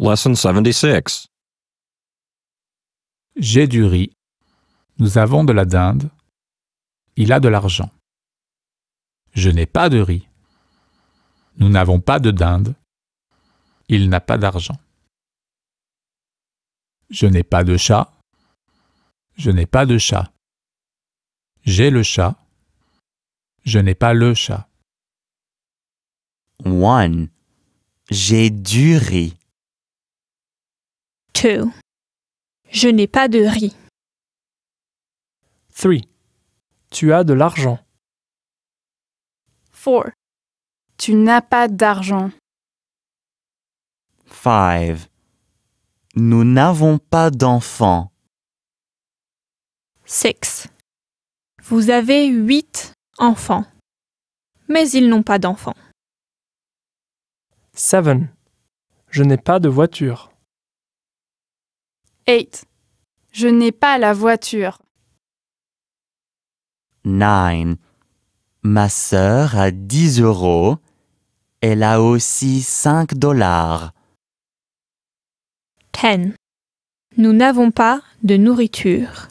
Lesson 76. J'ai du riz. Nous avons de la dinde. Il a de l'argent. Je n'ai pas de riz. Nous n'avons pas de dinde. Il n'a pas d'argent. Je n'ai pas de chat. Je n'ai pas de chat. J'ai le chat. Je n'ai pas le chat. One. J'ai du riz. 2. Je n'ai pas de riz. 3. Tu as de l'argent. 4. Tu n'as pas d'argent. 5. Nous n'avons pas d'enfants. 6. Vous avez huit enfants. Mais ils n'ont pas d'enfants. 7. Je n'ai pas de voiture. 8. Je n'ai pas la voiture. 9. Ma sœur a 10 euros. Elle a aussi 5 dollars. 10. Nous n'avons pas de nourriture.